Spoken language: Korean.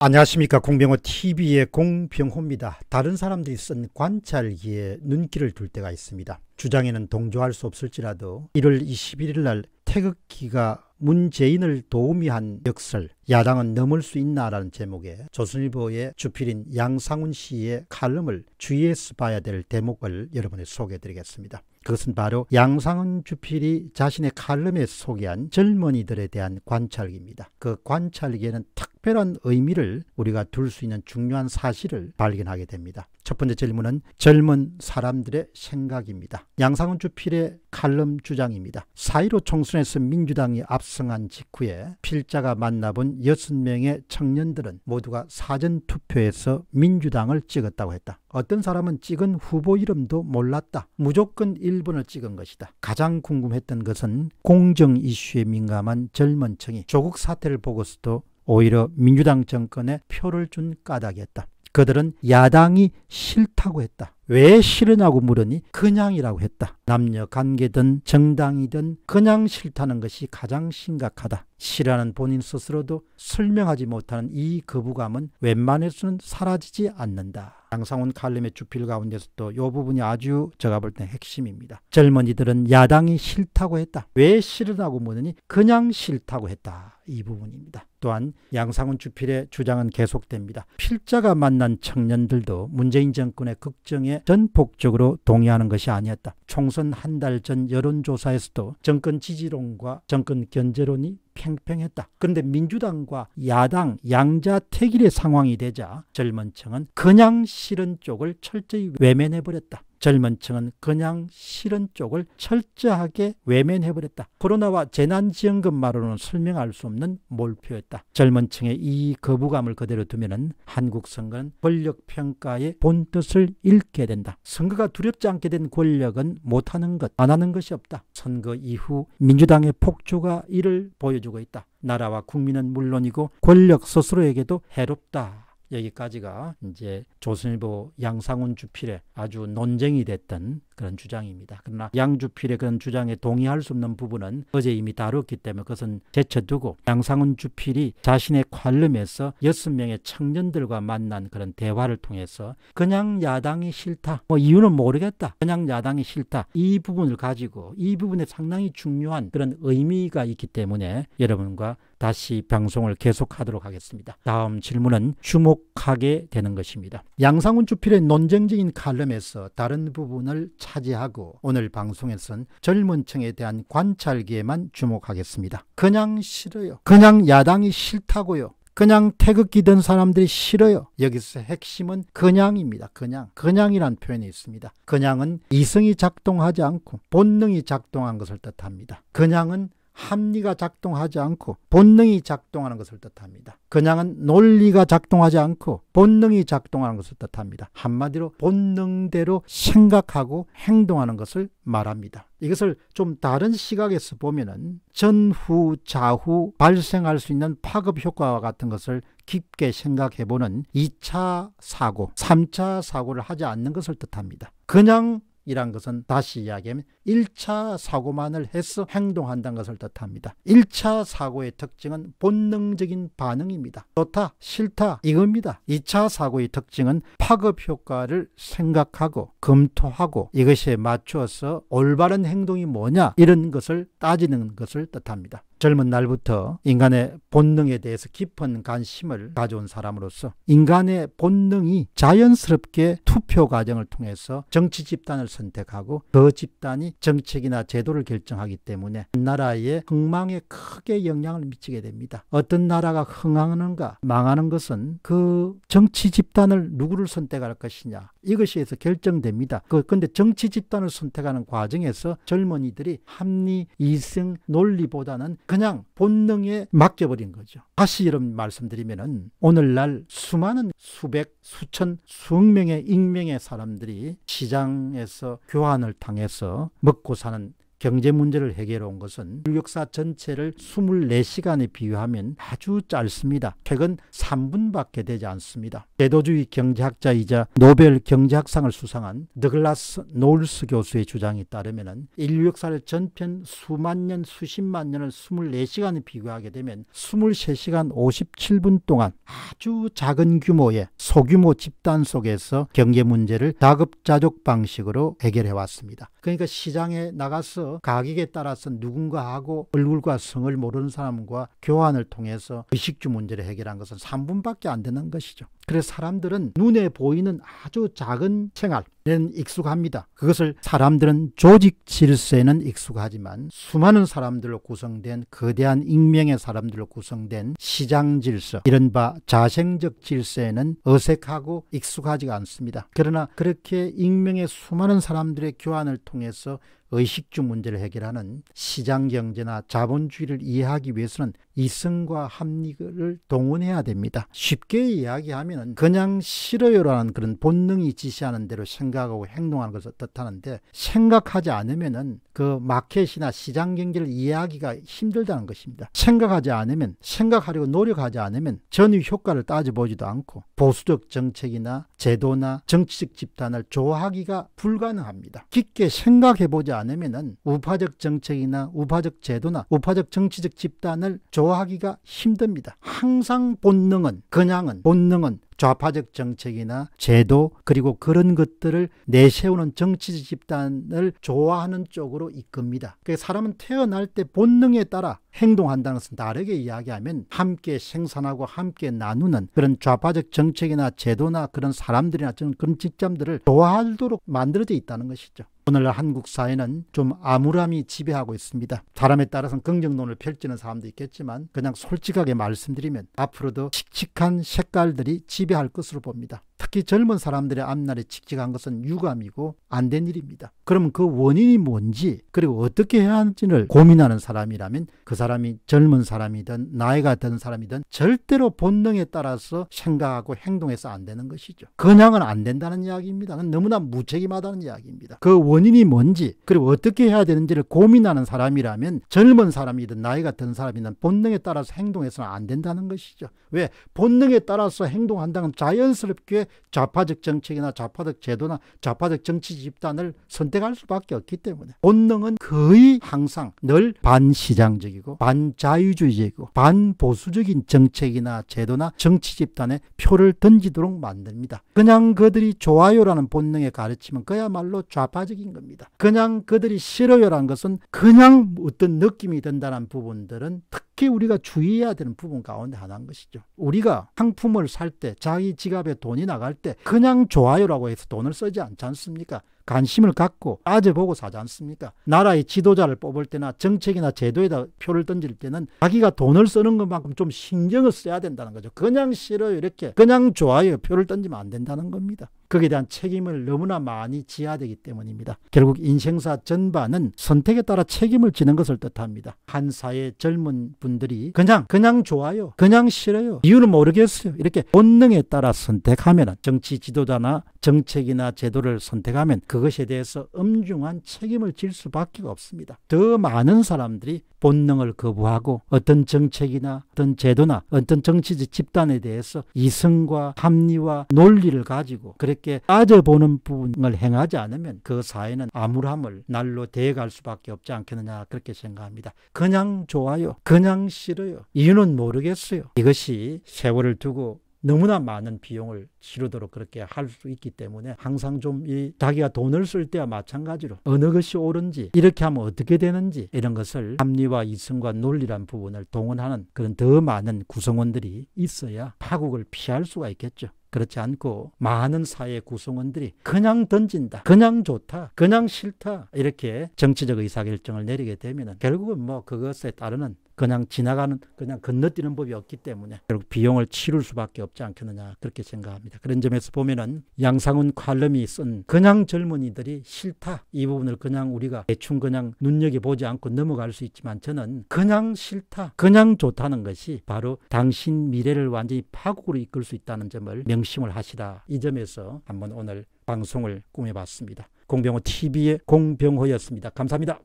안녕하십니까 공병호 TV의 공병호입니다. 다른 사람들이 쓴 관찰기에 눈길을 둘 때가 있습니다. 주장에는 동조할 수 없을지라도 1월 21일 날 태극기가 문재인을 도우미한 역설 야당은 넘을 수 있나라는 제목의 조선일보의 주필인 양상훈 씨의 칼럼을 주의해서 봐야 될 대목을 여러분에 소개해드리겠습니다. 그것은 바로 양상훈 주필이 자신의 칼럼에 소개한 젊은이들에 대한 관찰기입니다. 그 관찰기에는 탁 특별한 의미를 우리가 둘 수 있는 중요한 사실을 발견하게 됩니다. 첫 번째 질문은 젊은 사람들의 생각입니다. 양상훈 주필의 칼럼 주장입니다. 4.15 총선에서 민주당이 압승한 직후에 필자가 만나본 6명의 청년들은 모두가 사전투표에서 민주당을 찍었다고 했다. 어떤 사람은 찍은 후보 이름도 몰랐다. 무조건 1번을 찍은 것이다. 가장 궁금했던 것은 공정 이슈에 민감한 젊은 층이 조국 사태를 보고서도 오히려 민주당 정권에 표를 준 까닭이었다. 그들은 야당이 싫다고 했다. 왜 싫으냐고 물으니 그냥이라고 했다. 남녀 관계든 정당이든 그냥 싫다는 것이 가장 심각하다. 싫어하는 본인 스스로도 설명하지 못하는 이 거부감은 웬만해서는 사라지지 않는다. 양상훈 칼럼의 주필 가운데서도 이 부분이 아주 제가 볼 때 핵심입니다. 젊은이들은 야당이 싫다고 했다. 왜 싫으냐고 물으니 그냥 싫다고 했다. 이 부분입니다. 또한 양상훈 주필의 주장은 계속됩니다. 필자가 만난 청년들도 문재인 정권의 걱정에 전폭적으로 동의하는 것이 아니었다. 총선 한 달 전 여론조사에서도 정권 지지론과 정권 견제론이 팽팽했다. 그런데 민주당과 야당 양자택길의 상황이 되자 젊은 층은 그냥 싫은 쪽을 철저히 외면해버렸다. 젊은 층은 그냥 싫은 쪽을 철저하게 외면해버렸다. 코로나와 재난지원금 말로는 설명할 수 없는 몰표였다. 젊은 층의 이 거부감을 그대로 두면 한국 선거는 권력평가의 본뜻을 잃게 된다. 선거가 두렵지 않게 된 권력은 못하는 것, 안 하는 것이 없다. 선거 이후 민주당의 폭주가 이를 보여주고 있다. 나라와 국민은 물론이고 권력 스스로에게도 해롭다. 여기까지가 이제 조선일보 양상훈 주필의 아주 논쟁이 됐던 그런 주장입니다. 그러나 양주필의 그런 주장에 동의할 수 없는 부분은 어제 이미 다뤘기 때문에 그것은 제쳐두고 양상훈 주필이 자신의 관름에서 여섯 명의 청년들과 만난 그런 대화를 통해서 그냥 야당이 싫다. 뭐 이유는 모르겠다. 그냥 야당이 싫다. 이 부분을 가지고 이 부분에 상당히 중요한 그런 의미가 있기 때문에 여러분과 다시 방송을 계속하도록 하겠습니다. 다음 질문은 주목하게 되는 것입니다. 양상훈 주필의 논쟁적인 칼럼에서 다른 부분을 차지하고 오늘 방송에선 젊은 층에 대한 관찰기에만 주목하겠습니다. 그냥 싫어요. 그냥 야당이 싫다고요. 그냥 태극기 든 사람들이 싫어요. 여기서 핵심은 그냥입니다. 그냥. 그냥이란 표현이 있습니다. 그냥은 이성이 작동하지 않고 본능이 작동한 것을 뜻합니다. 그냥은 합리가 작동하지 않고 본능이 작동하는 것을 뜻합니다. 그냥은 논리가 작동하지 않고 본능이 작동하는 것을 뜻합니다. 한마디로 본능대로 생각하고 행동하는 것을 말합니다. 이것을 좀 다른 시각에서 보면은 전후 좌후 발생할 수 있는 파급 효과와 같은 것을 깊게 생각해 보는 2차 사고, 3차 사고를 하지 않는 것을 뜻합니다. 그냥 이란 것은 다시 이야기하면 1차 사고만을 해서 행동한다는 것을 뜻합니다. 1차 사고의 특징은 본능적인 반응입니다. 좋다, 싫다, 이겁니다. 2차 사고의 특징은 파급 효과를 생각하고 검토하고 이것에 맞추어서 올바른 행동이 뭐냐 이런 것을 따지는 것을 뜻합니다. 젊은 날부터 인간의 본능에 대해서 깊은 관심을 가져온 사람으로서 인간의 본능이 자연스럽게 투표 과정을 통해서 정치 집단을 선택하고 그 집단이 정책이나 제도를 결정하기 때문에 나라의 흥망에 크게 영향을 미치게 됩니다. 어떤 나라가 흥하는가 망하는 것은 그 정치 집단을 누구를 선택할 것이냐 이것에 해서 결정됩니다. 그런데 정치 집단을 선택하는 과정에서 젊은이들이 합리, 이승 논리보다는 그냥 본능에 맡겨버린 거죠. 다시 이런 말씀드리면은 오늘날 수많은 수백, 수천, 수억 명의 익명의 사람들이 시장에서 교환을 당해서 먹고 사는 경제 문제를 해결해 온 것은 인역사 전체를 24시간에 비유하면 아주 짧습니다. 최근 3분밖에 되지 않습니다. 제도주의 경제학자이자 노벨 경제학상을 수상한 드글라스 노울스 교수의 주장에 따르면 인류역사를 전편 수만 년 수십만 년을 24시간에 비교하게 되면 23시간 57분 동안 아주 작은 규모의 소규모 집단 속에서 경제 문제를 다급자족 방식으로 해결해 왔습니다. 그러니까 시장에 나가서 가격에 따라서 누군가하고 얼굴과 성을 모르는 사람과 교환을 통해서 의식주 문제를 해결한 것은 3분밖에 안 되는 것이죠. 그래서 사람들은 눈에 보이는 아주 작은 생활에는 익숙합니다. 그것을 사람들은 조직 질서에는 익숙하지만 수많은 사람들로 구성된 거대한 익명의 사람들로 구성된 시장 질서, 이른바 자생적 질서에는 어색하고 익숙하지가 않습니다. 그러나 그렇게 익명의 수많은 사람들의 교환을 통해서 의식주 문제를 해결하는 시장 경제나 자본주의를 이해하기 위해서는 이성과 합리를 동원해야 됩니다. 쉽게 이야기하면 그냥 싫어요라는 그런 본능이 지시하는 대로 생각하고 행동하는 것을 뜻하는데 생각하지 않으면 그 마켓이나 시장 경제를 이해하기가 힘들다는 것입니다. 생각하지 않으면 생각하려고 노력하지 않으면 전후 효과를 따져보지도 않고 보수적 정책이나 제도나 정치적 집단을 조화하기가 불가능합니다. 깊게 생각해보지 않으면 우파적 정책이나 우파적 제도나 우파적 정치적 집단을 조 좌우하기가 힘듭니다. 항상 본능은 그냥은 본능은 좌파적 정책이나 제도 그리고 그런 것들을 내세우는 정치 집단을 좋아하는 쪽으로 이끕니다. 그 사람은 태어날 때 본능에 따라 행동한다는 것은 다르게 이야기하면 함께 생산하고 함께 나누는 그런 좌파적 정책이나 제도나 그런 사람들이나 그런 직장들을 좋아하도록 만들어져 있다는 것이죠. 오늘날 한국 사회는 좀 암울함이 지배하고 있습니다. 사람에 따라서는 긍정론을 펼치는 사람도 있겠지만 그냥 솔직하게 말씀드리면 앞으로도 칙칙한 색깔들이 지배할 것으로 봅니다. 특히 젊은 사람들의 앞날에직직한 것은 유감이고 안 된 일입니다. 그러면 그 원인이 뭔지 그리고 어떻게 해야 하는지를 고민하는 사람이라면 그 사람이 젊은 사람이든 나이가 든 사람이든 절대로 본능에 따라서 생각하고 행동해서 안 되는 것이죠. 그냥은 안 된다는 이야기입니다. 너무나 무책임하다는 이야기입니다. 그 원인이 뭔지 그리고 어떻게 해야 되는지를 고민하는 사람이라면 젊은 사람이든 나이가 든 사람이든 본능에 따라서 행동해서는 안 된다는 것이죠. 왜? 본능에 따라서 행동한다는 자연스럽게 좌파적 정책이나 좌파적 제도나 좌파적 정치 집단을 선택할 수밖에 없기 때문에 본능은 거의 항상 늘 반시장적이고 반자유주의적이고 반보수적인 정책이나 제도나 정치 집단에 표를 던지도록 만듭니다. 그냥 그들이 좋아요라는 본능의 가르침은 그야말로 좌파적인 겁니다. 그냥 그들이 싫어요라는 것은 그냥 어떤 느낌이 든다는 부분들은 특히 우리가 주의해야 되는 부분 가운데 하나인 것이죠. 우리가 상품을 살 때 자기 지갑에 돈이 나가 나갈 때 그냥 좋아요라고 해서 돈을 쓰지 않지 않습니까? 관심을 갖고 따져보고 사지 않습니까? 나라의 지도자를 뽑을 때나 정책이나 제도에다 표를 던질 때는 자기가 돈을 쓰는 것만큼 좀 신경을 써야 된다는 거죠. 그냥 싫어요 이렇게 그냥 좋아요 표를 던지면 안 된다는 겁니다. 거기에 대한 책임을 너무나 많이 지야 어 되기 때문입니다. 결국 인생사 전반은 선택에 따라 책임을 지는 것을 뜻합니다. 한 사회 젊은 분들이 그냥 그냥 좋아요. 그냥 싫어요. 이유는 모르겠어요. 이렇게 본능에 따라 선택하면 정치 지도자나 정책이나 제도를 선택하면 그것에 대해서 엄중한 책임을 질 수밖에 없습니다. 더 많은 사람들이 본능을 거부하고 어떤 정책이나 어떤 제도나 어떤 정치 집단에 대해서 이성과 합리와 논리를 가지고 그렇 이렇게 따져보는 부분을 행하지 않으면 그 사회는 암울함을 날로 대갈 수밖에 없지 않겠느냐 그렇게 생각합니다. 그냥 좋아요. 그냥 싫어요. 이유는 모르겠어요. 이것이 세월을 두고 너무나 많은 비용을 치르도록 그렇게 할 수 있기 때문에 항상 좀 이 자기가 돈을 쓸 때와 마찬가지로 어느 것이 옳은지 이렇게 하면 어떻게 되는지 이런 것을 합리와 이성과 논리란 부분을 동원하는 그런 더 많은 구성원들이 있어야 파국을 피할 수가 있겠죠. 그렇지 않고 많은 사회 구성원들이 그냥 던진다. 그냥 좋다. 그냥 싫다. 이렇게 정치적 의사결정을 내리게 되면 결국은 뭐 그것에 따르는 그냥 지나가는 그냥 건너뛰는 법이 없기 때문에 결국 비용을 치를 수밖에 없지 않겠느냐 그렇게 생각합니다. 그런 점에서 보면은 양상훈 관름이 쓴 그냥 젊은이들이 싫다 이 부분을 그냥 우리가 대충 그냥 눈여겨보지 않고 넘어갈 수 있지만 저는 그냥 싫다 그냥 좋다는 것이 바로 당신 미래를 완전히 파국으로 이끌 수 있다는 점을 명심을 하시다이 점에서 한번 오늘 방송을 꾸며봤습니다. 공병호 TV의 공병호였습니다. 감사합니다.